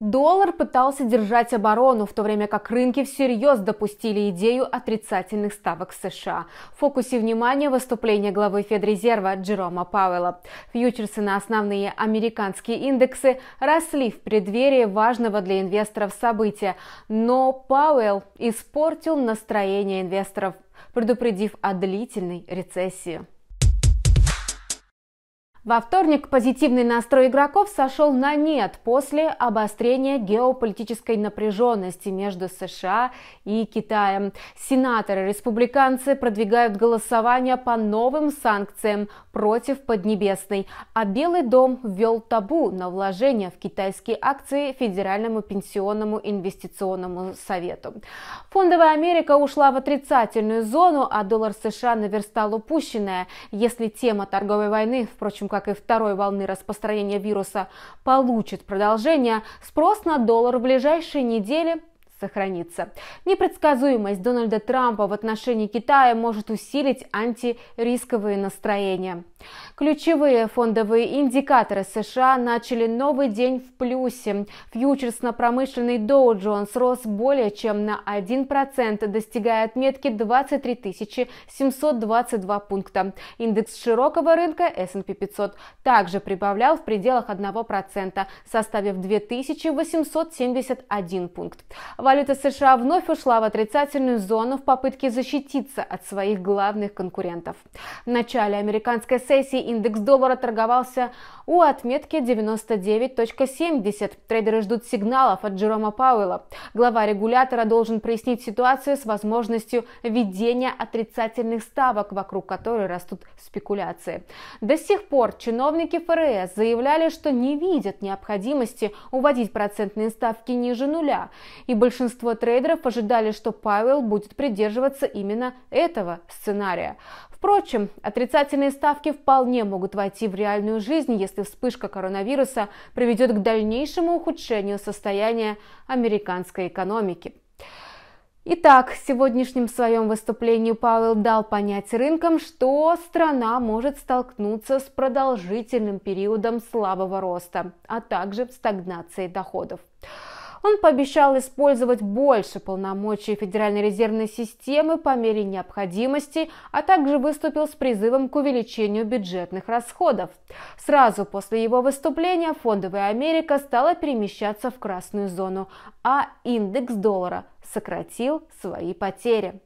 Доллар пытался держать оборону, в то время как рынки всерьез допустили идею отрицательных ставок США. В фокусе внимания выступление главы Федрезерва Джерома Пауэлла. Фьючерсы на основные американские индексы росли в преддверии важного для инвесторов события, но Пауэлл испортил настроение инвесторов, предупредив о длительной рецессии. Во вторник позитивный настрой игроков сошел на нет после обострения геополитической напряженности между США и Китаем. Сенаторы-республиканцы продвигают голосование по новым санкциям против Поднебесной, а Белый дом ввел табу на вложения в китайские акции Федеральному пенсионному инвестиционному совету. Фондовая Америка ушла в отрицательную зону, а доллар США наверстал упущенное. Если тема торговой войны, впрочем, как и второй волны распространения вируса получит продолжение, спрос на доллар в ближайшие недели сохранится. Непредсказуемость Дональда Трампа в отношении Китая может усилить антирисковые настроения. Ключевые фондовые индикаторы США начали новый день в плюсе. Фьючерс на промышленный Dow Jones рос более чем на 1%, достигая отметки 23 722 пункта. Индекс широкого рынка S&P 500 также прибавлял в пределах 1%, составив 2871 пункт валюта США вновь ушла в отрицательную зону в попытке защититься от своих главных конкурентов. В начале американской сессии индекс доллара торговался у отметки 99.70. Трейдеры ждут сигналов от Джерома Пауэлла. Глава регулятора должен прояснить ситуацию с возможностью введения отрицательных ставок, вокруг которой растут спекуляции. До сих пор чиновники ФРС заявляли, что не видят необходимости уводить процентные ставки ниже нуля, и большинство трейдеров ожидали, что Пауэлл будет придерживаться именно этого сценария. Впрочем, отрицательные ставки вполне могут войти в реальную жизнь, если вспышка коронавируса приведет к дальнейшему ухудшению состояния американской экономики. Итак, в сегодняшнем своем выступлении Пауэлл дал понять рынкам, что страна может столкнуться с продолжительным периодом слабого роста, а также стагнацией доходов. Он пообещал использовать больше полномочий Федеральной резервной системы по мере необходимости, а также выступил с призывом к увеличению бюджетных расходов. Сразу после его выступления фондовая Америка стала перемещаться в красную зону, а индекс доллара сократил свои потери.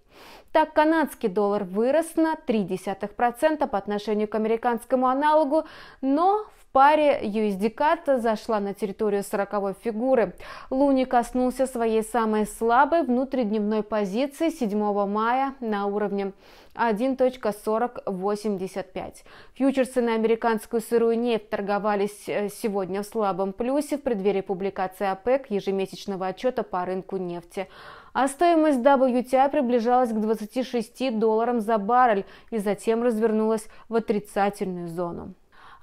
Так, канадский доллар вырос на 0,3% по отношению к американскому аналогу, но паре Юиздиката зашла на территорию сороковой фигуры. Луни коснулся своей самой слабой внутридневной позиции 7 мая на уровне 1.4085. Фьючерсы на американскую сырую нефть торговались э, сегодня в слабом плюсе в преддверии публикации ОПЕК ежемесячного отчета по рынку нефти. А стоимость WTI приближалась к 26 долларам за баррель и затем развернулась в отрицательную зону.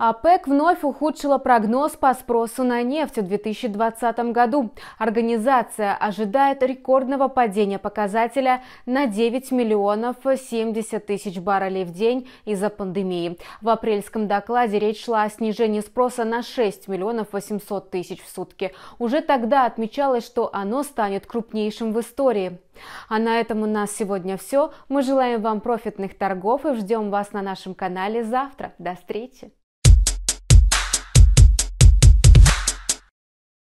ОПЕК вновь ухудшила прогноз по спросу на нефть в 2020 году. Организация ожидает рекордного падения показателя на 9 миллионов 70 тысяч баррелей в день из-за пандемии. В апрельском докладе речь шла о снижении спроса на 6 миллионов 800 тысяч в сутки. Уже тогда отмечалось, что оно станет крупнейшим в истории. А на этом у нас сегодня все. Мы желаем вам профитных торгов и ждем вас на нашем канале завтра. До встречи!